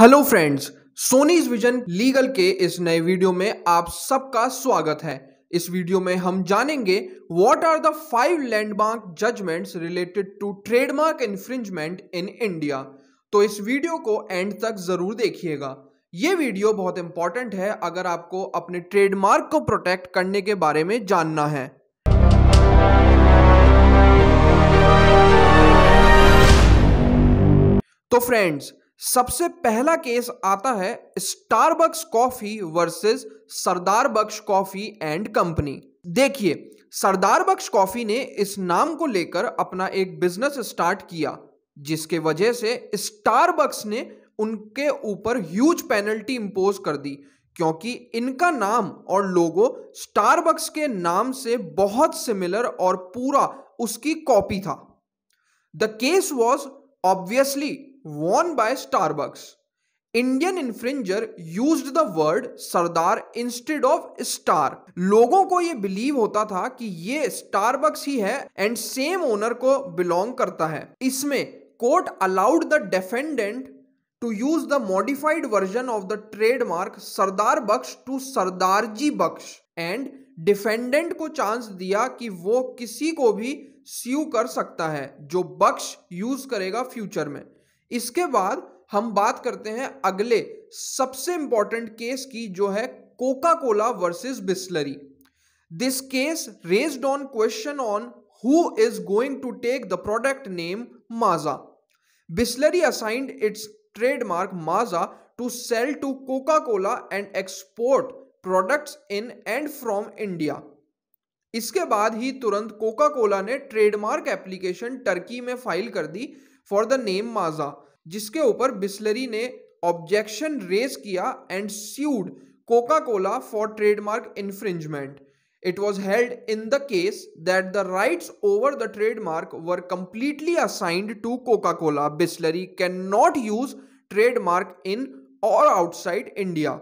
Hello friends Sony's vision legal के इस नए वीडियो में आप सबका स्वागत है इस वीडियो में हम जानेंगे what are the five landmark judgments related to trademark infringement in India तो इस वीडियो को एंड तक जरूर देखिएगा ये वीडियो बहुत इंपॉर्टेंट है अगर आपको अपने ट्रेडमार्क को प्रोटेक्ट करने के बारे में जानना है तो फ्रेंड्स सबसे पहला केस आता है Starbucks coffee versus Sardar bucks coffee and company देखिए सरदार बक्स कॉफी ने इस नाम को लेकर अपना एक बिजनेस स्टार्ट किया जिसके वजह से स्टारबक्स ने उनके ऊपर ह्यूज पेनल्टी इंपोज कर दी क्योंकि इनका नाम और लोगो स्टारबक्स के नाम से बहुत सिमिलर और पूरा उसकी कॉपी था the case was obviously won by Starbucks. Indian infringer use the word Sardar instead of star लोगों को यह बिलीव होता था कि ये स्टारबक्स ही है एंड सेम ओनर को बिलोंग करता है इसमें court allowed the defendant to use the modified version of the trademark Sardar Buksh to Sardarji Buksh and defendant को चांस दिया कि वो किसी को भी स्यू कर सकता है जो बख्श यूज करेगा फ्यूचर में इसके बाद हम बात करते हैं अगले सबसे इंपॉर्टेंट केस की जो है Coca Cola versus Bisleri this case raised on question on who is going to take the product name Maaza Bisleri assigned its trademark Maaza to sell to Coca Cola and export products in and from India इसके बाद ही तुरंत Coca Cola ने trademark application Turkey में file कर दी for the name Maaza जिसके ऊपर बिस्लरी ने ऑब्जेक्शन रेज किया and sued Coca Cola for trademark infringement it was held in the case that the rights over the trademark were completely assigned to Coca-Cola. Bisleri cannot use trademark in और outside India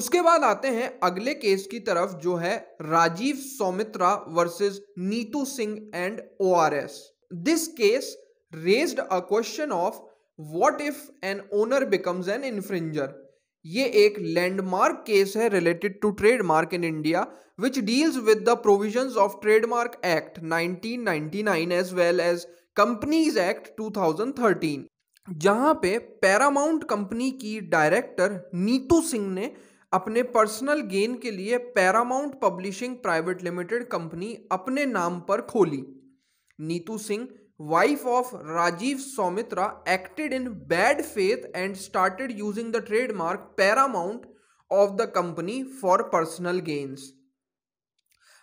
उसके बाद आते हैं अगले case की तरफ जो है Rajiv Saumitra versus Neetu Singh and O R S this case raised a question of what if an owner becomes an infringer ये एक लैंडमार्क केस है related to trademark in India which deals with the provisions of trademark act 1999 as well as companies act 2013 जहां पे Paramount company की director Neetu Singh ने अपने personal gain के लिए Paramount publishing private limited company अपने नाम पर खोली Neetu Singh wife of Rajiv Somitra acted in bad faith and started using the trademark Paramount of the company for personal gains.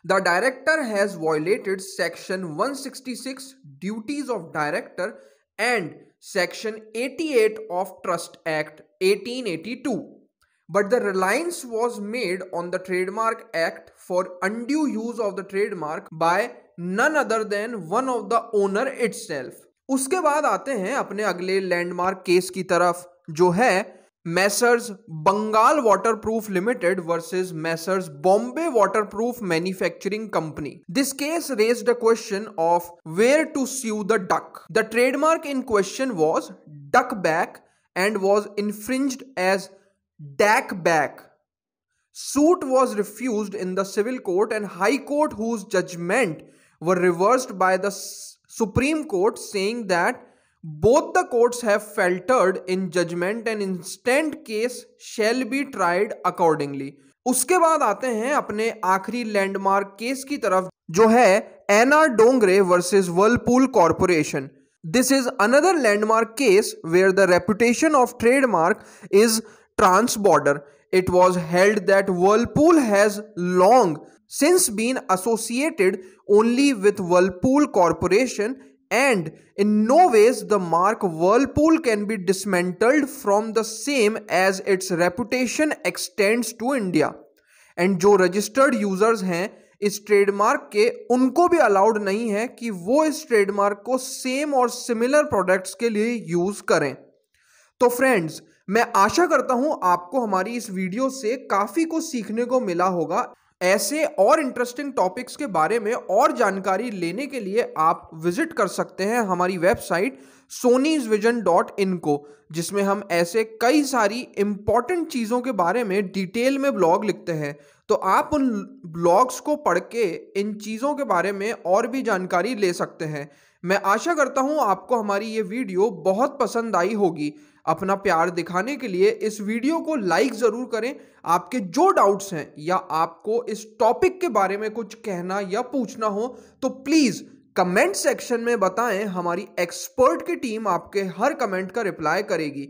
The director has violated section 166 duties of director and section 88 of Trust Act 1882 but the reliance was made on the Trademark Act for undue use of the trademark by none other than one of the owner itself उसके बाद आते हैं अपने अगले landmark case की तरफ जो है messrs Bengal proof limited versus messrs Bombay proof manufacturing company this case raise the question of where to see the duck the trademark in question was duck back and was infringed as duck back suit was refuse in the civil court and high court whose were reversed by the Supreme Court, saying that both the courts have faltered in judgment and instant case shall be tried accordingly. उसके बाद आते हैं अपने आखिरी landmark case की तरफ जो है N R Dongre versus Whirlpool corporation this is another landmark case where the reputation of trademark is trans border it was held that Whirlpool has long since been associated only with Whirlpool Corporation and in no ways the mark Whirlpool can be dismantled from the same as its reputation extends to India. And जो registered users हैं इस trademark के उनको भी allowed नहीं है कि वो इस ट्रेडमार्क को सेम और सिमिलर प्रोडक्ट्स के लिए यूज़ करें तो फ्रेंड्स मैं आशा करता हूं आपको हमारी इस वीडियो से काफ़ी कुछ सीखने को मिला होगा ऐसे और इंटरेस्टिंग टॉपिक्स के बारे में और जानकारी लेने के लिए आप विजिट कर सकते हैं हमारी website Sony's vision dot in को जिसमें हम ऐसे कई सारी इम्पॉर्टेंट चीज़ों के बारे में डिटेल में ब्लॉग लिखते हैं तो आप उन ब्लॉग्स को पढ़ के इन चीज़ों के बारे में और भी जानकारी ले सकते हैं मैं आशा करता हूँ आपको हमारी ये वीडियो बहुत पसंद आई होगी अपना प्यार दिखाने के लिए इस वीडियो को लाइक ज़रूर करें आपके जो डाउट्स हैं या आपको इस टॉपिक के बारे में कुछ कहना या पूछना हो तो प्लीज़ कमेंट सेक्शन में बताएं हमारी एक्सपर्ट की टीम आपके हर कमेंट का रिप्लाई करेगी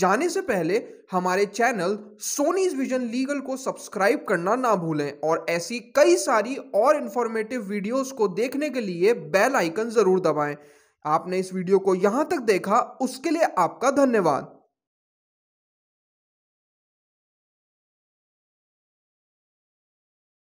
जाने से पहले हमारे चैनल सोनीज विजन लीगल को सब्सक्राइब करना ना भूलें और ऐसी कई सारी और इंफॉर्मेटिव वीडियोस को देखने के लिए बेल आइकन ज़रूर दबाएं आपने इस वीडियो को यहाँ तक देखा उसके लिए आपका धन्यवाद